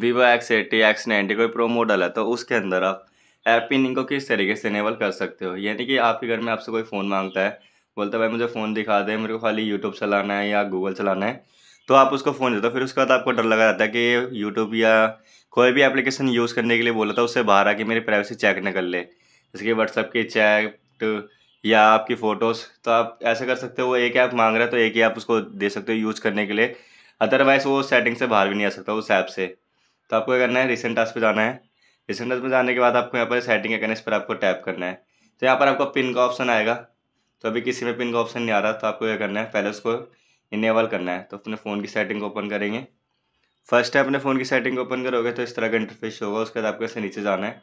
Vivo X eighty X ninety कोई pro model है तो उसके अंदर आप ऐप पिनिंग को किस तरीके से इनेबल कर सकते हो यानी कि आपके घर में आपसे कोई फ़ोन मांगता है बोलता है भाई मुझे फ़ोन दिखा दे मेरे को खाली यूट्यूब चलाना है या गूगल चलाना है तो आप उसको फ़ोन देते हो फिर उसके बाद आपको डर लगा रहता है कि यूट्यूब या कोई भी एप्लीकेशन यूज़ करने के लिए बोला था उससे बाहर आके मेरी प्राइवेसी चेक न कर ले जैसे कि व्हाट्सअप की चैट या आपकी फ़ोटोज़ तो आप ऐसा कर सकते हो वो एक ऐप मांग रहा है तो एक ही आप उसको दे सकते हो यूज़ करने के लिए अदरवाइज़ वो सेटिंग से बाहर भी नहीं आ सकता उस ऐप से तो आपको क्या करना है रिसेंट टास्क पे जाना है रिसेंट टास्क पे जाने के बाद आपको यहाँ पर सेटिंग के करना इस पर आपको टैप करना है तो यहाँ पर आपको पिन का ऑप्शन आएगा तो अभी किसी में पिन का ऑप्शन नहीं आ रहा तो आपको क्या करना है पहले उसको इनेबल करना है तो अपने फ़ोन की सेटिंग को ओपन करेंगे फर्स्ट टाइम अपने फ़ोन की सेटिंग ओपन करोगे तो इस तरह का इंटरफेस होगा उसके बाद आपको ऐसे नीचे जाना है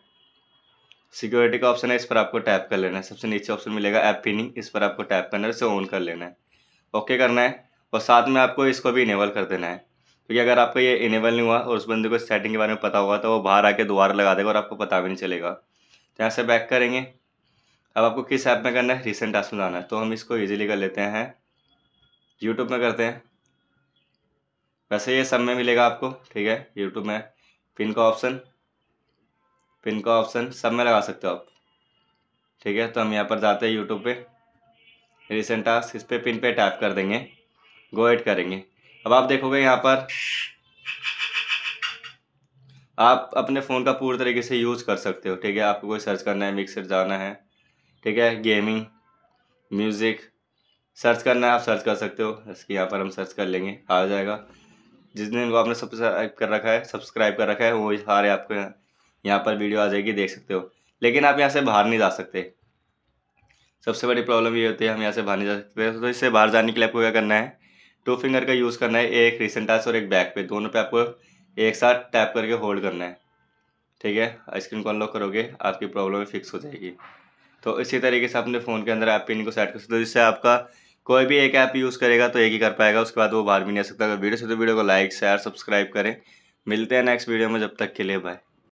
सिक्योरिटी का ऑप्शन है इस पर आपको टैप कर लेना है सबसे नीचे ऑप्शन मिलेगा ऐप पिनिंग इस पर आपको टैप करना है इसे ऑन कर लेना है ओके करना है और साथ में आपको इसको भी इनेबल कर देना है क्योंकि अगर आपका ये इनेबल नहीं हुआ और उस बंदे को सेटिंग के बारे में पता होगा तो वो बाहर आके दोबारा लगा देगा और आपको पता भी नहीं चलेगा तो यहाँ से बैक करेंगे अब आपको किस ऐप में करना है रिसेंट टास्क में जाना है तो हम इसको ईजिली कर लेते हैं यूट्यूब में करते हैं वैसे ये सब में मिलेगा आपको ठीक है यूट्यूब में पिन का ऑप्शन पिन का ऑप्शन सब में लगा सकते हो आप ठीक है तो हम यहाँ पर जाते हैं यूट्यूब पे रिसेंट टास्क इस पर पिन पे टैप कर देंगे गो एड करेंगे अब आप देखोगे यहाँ पर आप अपने फ़ोन का पूरी तरीके से यूज़ कर सकते हो ठीक है आपको कोई सर्च करना है मिक्सर जाना है ठीक है गेमिंग म्यूज़िक सर्च करना है आप सर्च कर सकते हो जैसे यहाँ पर हम सर्च कर लेंगे आ जाएगा जिस दिन वो आपने सब्सक्राइब कर रखा है सब्सक्राइब कर रखा है वो सारे आपको यहाँ पर वीडियो आ जाएगी देख सकते हो लेकिन आप यहाँ से बाहर नहीं जा सकते सबसे बड़ी प्रॉब्लम ये होती है हम यहाँ से बाहर नहीं जा सकते तो इससे बाहर जाने के लिए आपको क्या करना है टू फिंगर का यूज़ करना है एक रिसेंट टच और एक बैक पे दोनों पे आपको एक साथ टैप करके होल्ड करना है ठीक है स्क्रीन को अनलॉक करोगे आपकी प्रॉब्लम फिक्स हो जाएगी तो इसी तरीके से अपने फ़ोन के अंदर ऐप पिन को सेट कर सकते हो जिससे आपका कोई भी एक ऐप यूज़ करेगा तो एक ही कर पाएगा उसके बाद वो बाहर भी नहीं आ सकता अगर वीडियो से तो वीडियो को लाइक शेयर सब्सक्राइब करें मिलते हैं नेक्स्ट वीडियो में जब तक के लिए बाय